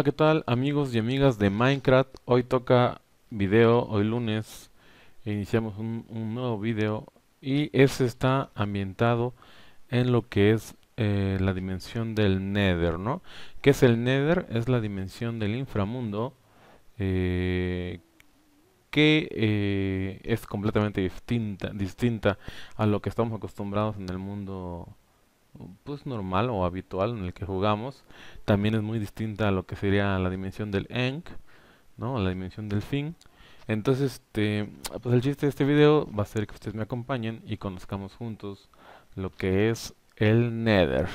Hola, ¿qué tal amigos y amigas de Minecraft? Hoy toca video, hoy lunes e iniciamos un, nuevo video y ese está ambientado en lo que es eh, la dimensión del Nether, ¿no? Que es el Nether? Es la dimensión del inframundo eh, que eh, es completamente distinta, distinta a lo que estamos acostumbrados en el mundo pues normal o habitual en el que jugamos también es muy distinta a lo que sería la dimensión del end no la dimensión del fin entonces este pues el chiste de este video va a ser que ustedes me acompañen y conozcamos juntos lo que es el nether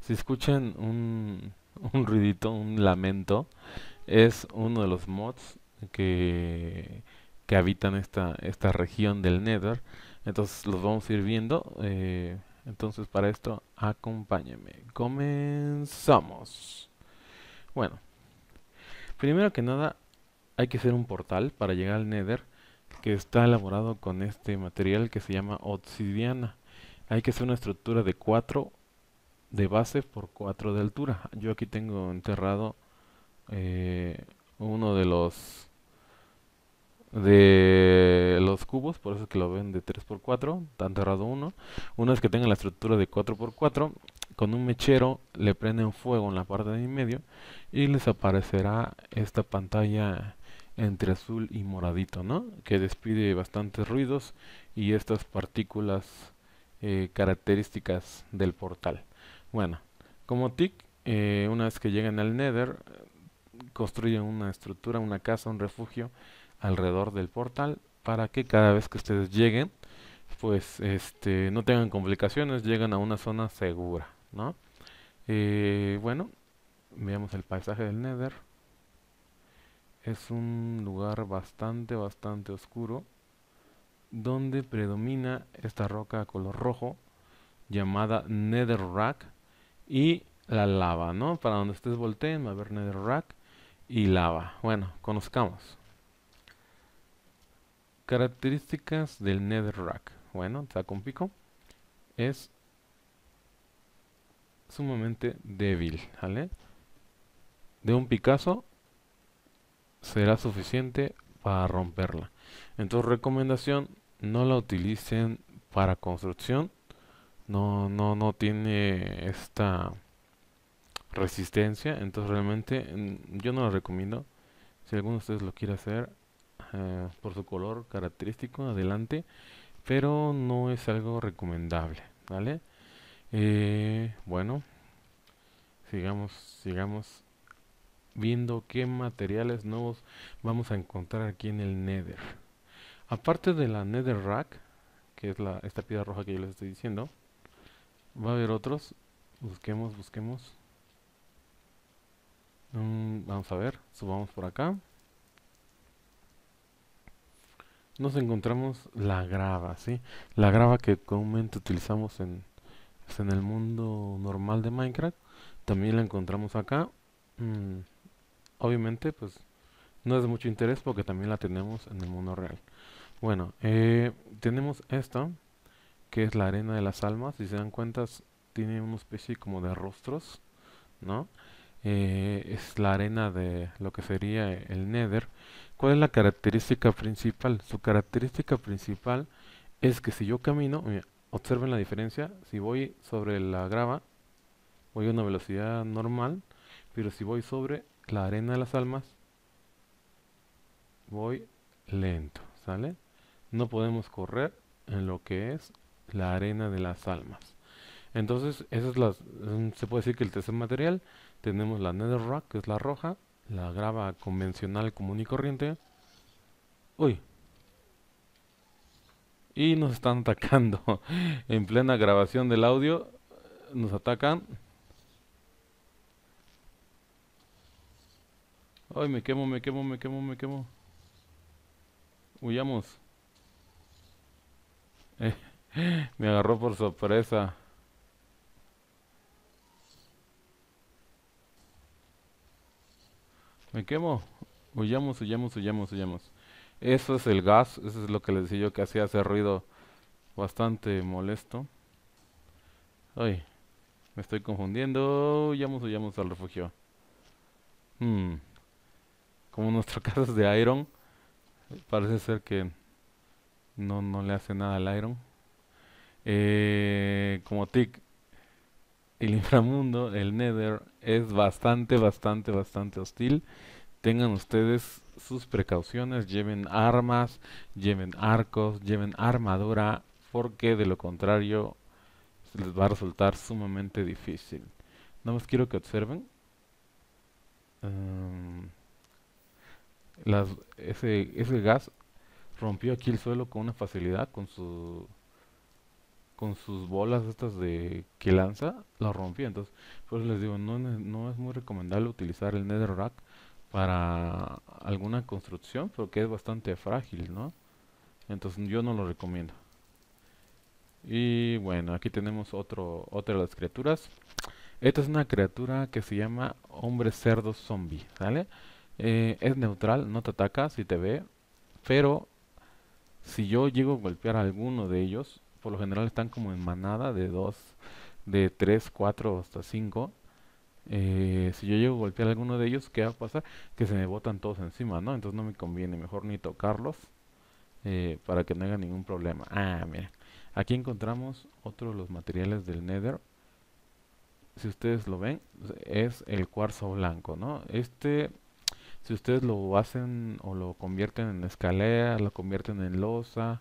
si escuchan un un ruidito un lamento es uno de los mods que que habitan esta esta región del nether entonces los vamos a ir viendo eh, entonces para esto acompáñenme. Comenzamos. Bueno. Primero que nada hay que hacer un portal para llegar al Nether que está elaborado con este material que se llama obsidiana. Hay que hacer una estructura de 4 de base por 4 de altura. Yo aquí tengo enterrado eh, uno de los de los cubos, por eso es que lo ven de 3x4, tan cerrado uno. una vez que tengan la estructura de 4x4, con un mechero le prenden fuego en la parte de en medio y les aparecerá esta pantalla entre azul y moradito, ¿no? Que despide bastantes ruidos y estas partículas eh, características del portal. Bueno, como TIC, eh, una vez que llegan al Nether, eh, construyen una estructura, una casa, un refugio alrededor del portal para que cada vez que ustedes lleguen pues este no tengan complicaciones llegan a una zona segura ¿no? Eh, bueno veamos el paisaje del nether es un lugar bastante bastante oscuro donde predomina esta roca color rojo llamada Nether rack y la lava, ¿no? Para donde ustedes volteen va a haber netherrack y lava. Bueno, conozcamos. Características del Netherrack. Bueno, saco un pico. Es sumamente débil, De un picazo será suficiente para romperla. Entonces, recomendación, no la utilicen para construcción. No, no, no tiene esta resistencia. Entonces, realmente mm, yo no la recomiendo. Si alguno de ustedes lo quiere hacer, eh, por su color característico adelante pero no es algo recomendable vale eh, bueno sigamos sigamos viendo qué materiales nuevos vamos a encontrar aquí en el nether aparte de la nether rack que es la esta piedra roja que yo les estoy diciendo va a haber otros busquemos busquemos mm, vamos a ver subamos por acá nos encontramos la grava, ¿sí? La grava que comúnmente utilizamos en, pues, en el mundo normal de Minecraft. También la encontramos acá. Mm, obviamente, pues no es de mucho interés porque también la tenemos en el mundo real. Bueno, eh, tenemos esta, que es la arena de las almas. Si se dan cuenta, tiene una especie como de rostros, ¿no? Eh, es la arena de lo que sería el Nether. ¿Cuál es la característica principal? Su característica principal es que si yo camino, observen la diferencia, si voy sobre la grava, voy a una velocidad normal, pero si voy sobre la arena de las almas, voy lento, ¿sale? No podemos correr en lo que es la arena de las almas. Entonces, eso es la, mm, se puede decir que el tercer material tenemos la Rock, que es la roja, la grava convencional común y corriente. Uy. Y nos están atacando. en plena grabación del audio nos atacan. Uy, me quemo, me quemo, me quemo, me quemo. Huyamos. Eh, me agarró por sorpresa. Me quemo. Huyamos, huyamos, huyamos, huyamos. Eso es el gas, eso es lo que les decía yo que hacía ese ruido bastante molesto. Ay, me estoy confundiendo. Huyamos, huyamos al refugio. Hmm. Como nuestro caso es de Iron, parece ser que no, no le hace nada al Iron. Eh, como Tick, el inframundo, el Nether, es bastante, bastante, bastante hostil. Tengan ustedes sus precauciones, lleven armas, lleven arcos, lleven armadura, porque de lo contrario les va a resultar sumamente difícil. Nada más quiero que observen. Em, las, ese, ese gas rompió aquí el suelo con una facilidad con su con sus bolas estas de que lanza, la rompí Entonces, pues les digo, no, no es muy recomendable utilizar el netherrack para alguna construcción porque es bastante frágil, ¿no? Entonces yo no lo recomiendo. Y bueno, aquí tenemos otro, otra de las criaturas. Esta es una criatura que se llama Hombre Cerdo Zombie, ¿sale? Eh, es neutral, no te ataca si te ve, pero si yo llego a golpear a alguno de ellos, por lo general están como en manada de dos, de tres, cuatro hasta cinco. Eh, si yo llego a golpear alguno de ellos, ¿qué va a pasar? Que se me botan todos encima, ¿no? Entonces no me conviene, mejor ni tocarlos eh, para que no haya ningún problema. Ah, mira, aquí encontramos otro de los materiales del Nether. Si ustedes lo ven, es el cuarzo blanco, ¿no? Este, si ustedes lo hacen o lo convierten en escalera, lo convierten en losa,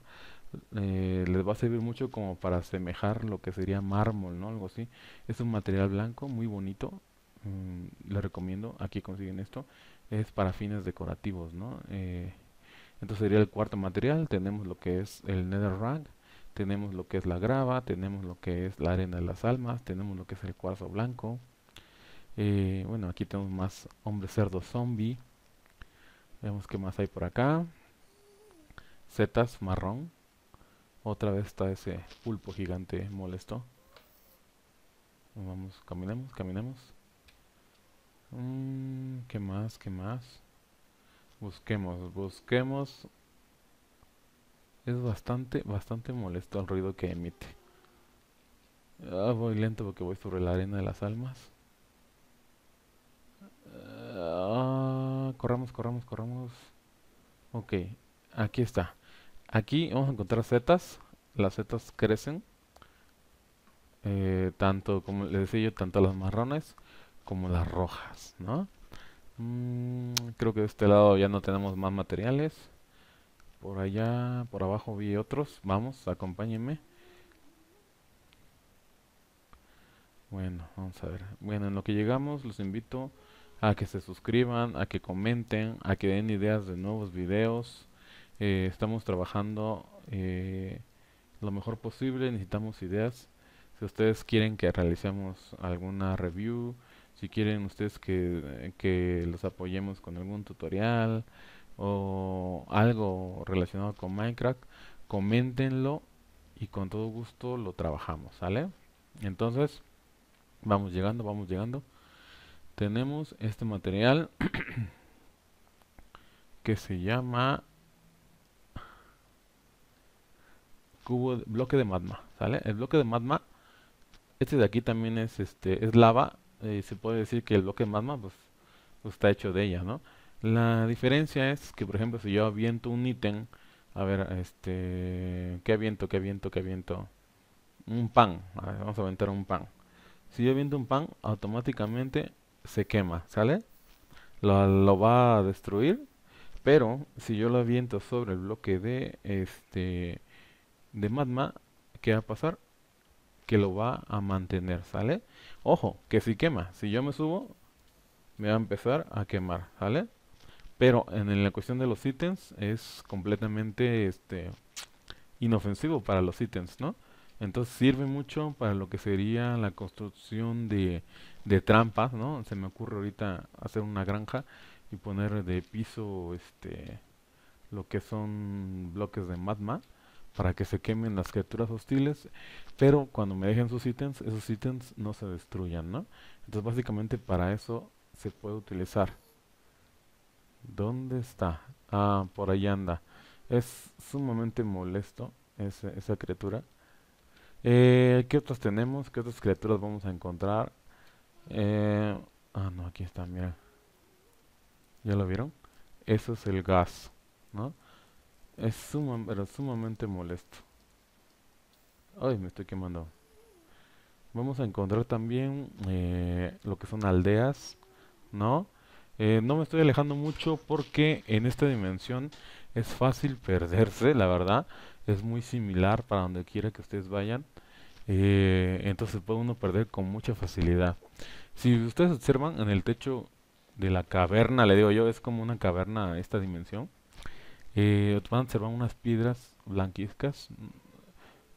eh, les va a servir mucho como para asemejar lo que sería mármol, ¿no? Algo así. Es un material blanco muy bonito. Mm, les recomiendo, aquí consiguen esto. Es para fines decorativos, ¿no? Eh, entonces sería el cuarto material. Tenemos lo que es el nether netherrack. Tenemos lo que es la grava. Tenemos lo que es la arena de las almas. Tenemos lo que es el cuarzo blanco. Eh, bueno, aquí tenemos más hombre cerdo zombie. Vemos qué más hay por acá. Setas marrón. Otra vez está ese pulpo gigante molesto. Vamos, caminemos, caminemos. Mm, ¿Qué más? ¿Qué más? Busquemos, busquemos. Es bastante, bastante molesto el ruido que emite. Ah, voy lento porque voy sobre la arena de las almas. Ah, corramos, corramos, corramos. Ok, aquí está. Aquí vamos a encontrar setas. Las setas crecen. Eh, tanto, como les decía yo, tanto las marrones como las rojas, ¿no? Mm, creo que de este lado ya no tenemos más materiales. Por allá, por abajo vi otros. Vamos, acompáñenme. Bueno, vamos a ver. Bueno, en lo que llegamos los invito a que se suscriban, a que comenten, a que den ideas de nuevos videos. Eh, estamos trabajando eh, lo mejor posible, necesitamos ideas. Si ustedes quieren que realicemos alguna review, si quieren ustedes que, los apoyemos con algún tutorial o algo relacionado con Minecraft, coméntenlo y con todo gusto lo trabajamos, ¿sale? Entonces, vamos llegando, vamos llegando. Tenemos este material que se llama cubo, bloque de magma, ¿sale? El bloque de magma, este de aquí también es, este, es lava, eh, se puede decir que el bloque de magma, pues, pues, está hecho de ella, ¿no? La diferencia es que, por ejemplo, si yo aviento un ítem, a ver, este, ¿qué aviento, qué aviento, qué aviento? Un pan, vamos a aventar un pan. Si yo aviento un pan, automáticamente se quema, ¿sale? lo va a destruir pero si yo lo aviento sobre el bloque de este de magma, ¿qué va a pasar? Que lo va a mantener, ¿sale? Ojo, que si quema, si yo me subo, me va a empezar a quemar, ¿sale? Pero en la cuestión de los ítems es completamente este, inofensivo para los ítems, ¿no? Entonces sirve mucho para lo que sería la construcción de, de trampas, ¿no? Se me ocurre ahorita hacer una granja y poner de piso este lo que son bloques de magma para que se quemen las criaturas hostiles, pero cuando me dejen sus ítems, esos ítems no se destruyan, ¿no? Entonces básicamente para eso se puede utilizar. ¿Dónde está? Ah, por ahí anda. Es sumamente molesto esa, esa criatura. Eh, ¿Qué otras tenemos? ¿Qué otras criaturas vamos a encontrar? Eh, ah, no, aquí está, mira. ¿Ya lo vieron? Eso es el gas, ¿no? Es sumamente molesto. Ay, me estoy quemando. Vamos a encontrar también eh, lo que son aldeas, ¿no? Eh, no me estoy alejando mucho porque en esta dimensión es fácil perderse, la verdad. Es muy similar para donde quiera que ustedes vayan. Eh, entonces puede uno perder con mucha facilidad. Si ustedes observan en el techo de la caverna, le digo yo, es como una caverna esta dimensión. Eh, van a observar unas piedras blanquizcas mm,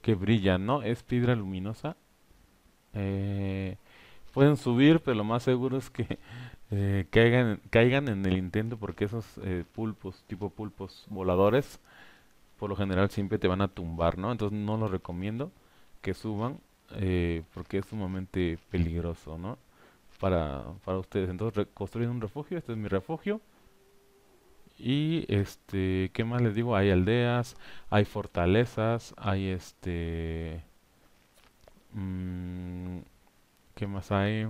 que brillan, ¿no? Es piedra luminosa. Eh, pueden subir, pero lo más seguro es que eh, caigan, caigan en el intento porque esos pulpos, tipo pulpos voladores, por lo general siempre te van a tumbar, ¿no? Entonces no lo recomiendo que suban porque es sumamente peligroso, ¿no? Para, para ustedes. Entonces construyen un refugio, este es mi refugio y este, ¿qué más les digo? Hay aldeas, hay fortalezas, hay este... Mm, ¿Qué más hay?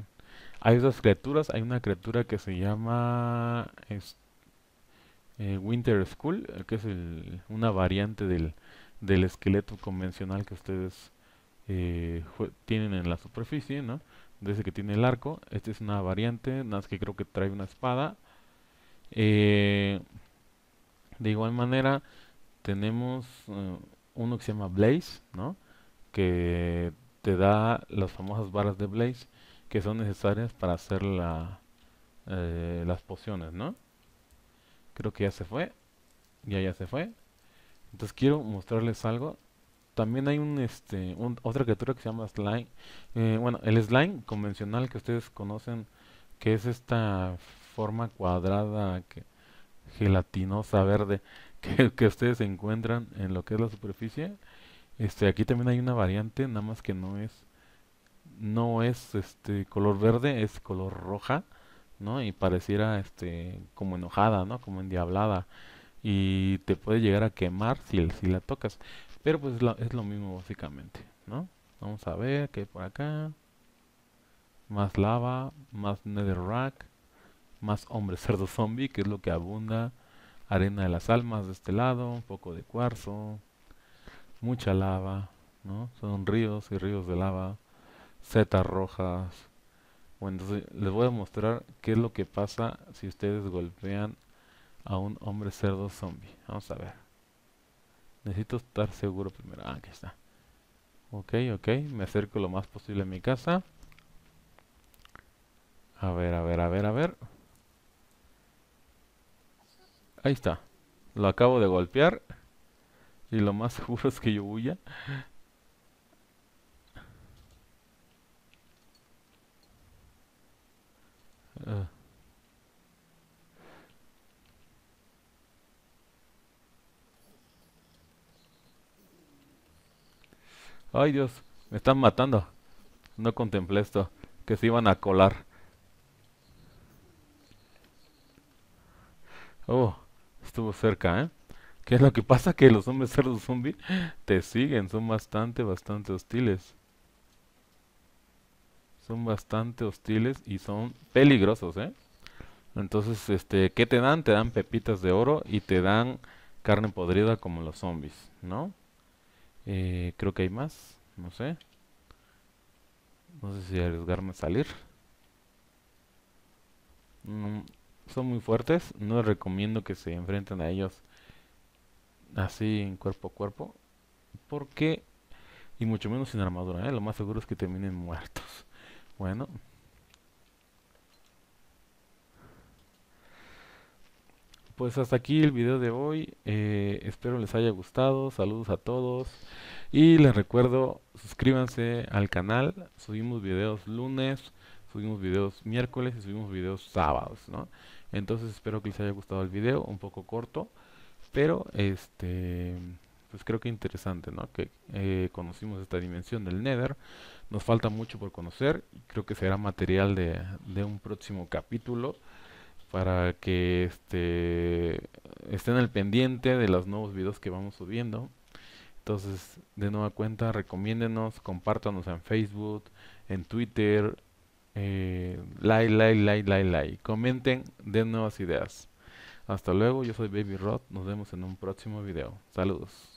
Hay esas criaturas, hay una criatura que se llama eh, Winter School, eh, que es una variante del, esqueleto convencional que ustedes eh, tienen en la superficie, ¿no? Desde que tiene el arco, esta es una variante, nada más que creo que trae una espada. Eh, de igual manera, tenemos eh, uno que se llama Blaze, ¿no? Que te da las famosas barras de Blaze que son necesarias para hacer eh, las pociones, ¿no? Creo que ya se fue. Ya, ya se fue. Entonces quiero mostrarles algo. También hay un, este, otra criatura que se llama Slime. Eh, bueno, el Slime convencional que ustedes conocen, que es esta forma cuadrada que, gelatinosa verde que, que ustedes encuentran en lo que es la superficie. Este, aquí también hay una variante, nada más que no es no es este color verde, es color roja, ¿no? Y pareciera este como enojada, ¿no? Como endiablada y te puede llegar a quemar si, si la tocas. Pero pues es lo, es lo mismo básicamente, ¿no? Vamos a ver que por acá más lava, más netherrack más hombre cerdo zombie, que es lo que abunda. Arena de las almas de este lado, un poco de cuarzo, mucha lava, ¿no? Son ríos y ríos de lava, setas rojas. Bueno, entonces les voy a mostrar qué es lo que pasa si ustedes golpean a un hombre cerdo zombie. Vamos a ver. Necesito estar seguro primero. Ah, aquí está. Ok, ok. Me acerco lo más posible a mi casa. A ver, a ver, a ver, a ver. Ahí está. Lo acabo de golpear. Y lo más seguro es que yo huya. Ah. Ay Dios, me están matando. No contemplé esto, que se iban a colar. Oh estuvo cerca, ¿eh? ¿Qué es lo que pasa? Que los hombres cerdos zombies te siguen, son bastante, bastante hostiles. Son bastante hostiles y son peligrosos, ¿eh? Entonces, este, ¿qué te dan? Te dan pepitas de oro y te dan carne podrida como los zombies, ¿no? Eh, creo que hay más, no sé. No sé si arriesgarme a salir. Mm, son muy fuertes. No les recomiendo que se enfrenten a ellos así en cuerpo a cuerpo. Porque, y mucho menos sin armadura, ¿eh? lo más seguro es que terminen muertos. Bueno. Pues hasta aquí el video de hoy. Eh, espero les haya gustado. Saludos a todos. Y les recuerdo, suscríbanse al canal. Subimos videos lunes, subimos videos miércoles y subimos videos sábados, ¿no? Entonces espero que les haya gustado el video, un poco corto, pero este pues creo que interesante, ¿no? Que eh, conocimos esta dimensión del Nether, nos falta mucho por conocer creo que será material de, un próximo capítulo para que este, estén al pendiente de los nuevos videos que vamos subiendo. Entonces, de nueva cuenta, recomiéndenos, compártanos en Facebook, en Twitter, like, like, like, like, like. Comenten, den nuevas ideas. Hasta luego, yo soy Baby Rod. Nos vemos en un próximo video. Saludos.